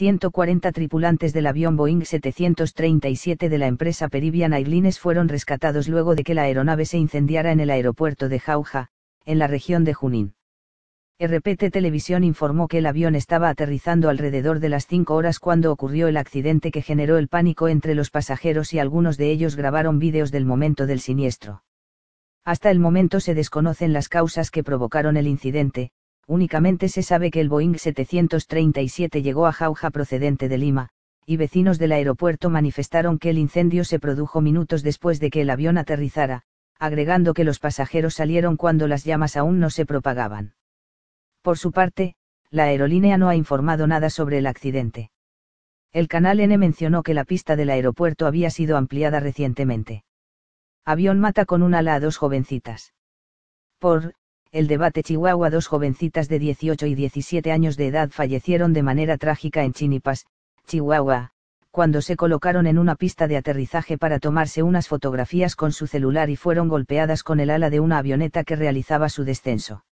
140 tripulantes del avión Boeing 737 de la empresa Peruvian Airlines fueron rescatados luego de que la aeronave se incendiara en el aeropuerto de Jauja, en la región de Junín. RPT Televisión informó que el avión estaba aterrizando alrededor de las 5 horas cuando ocurrió el accidente que generó el pánico entre los pasajeros y algunos de ellos grabaron vídeos del momento del siniestro. Hasta el momento se desconocen las causas que provocaron el incidente, únicamente se sabe que el Boeing 737 llegó a Jauja procedente de Lima, y vecinos del aeropuerto manifestaron que el incendio se produjo minutos después de que el avión aterrizara, agregando que los pasajeros salieron cuando las llamas aún no se propagaban. Por su parte, la aerolínea no ha informado nada sobre el accidente. El canal N mencionó que la pista del aeropuerto había sido ampliada recientemente. Avión mata con un ala a dos jovencitas. Por el debate Chihuahua dos jovencitas de 18 y 17 años de edad fallecieron de manera trágica en Chinipas, Chihuahua, cuando se colocaron en una pista de aterrizaje para tomarse unas fotografías con su celular y fueron golpeadas con el ala de una avioneta que realizaba su descenso.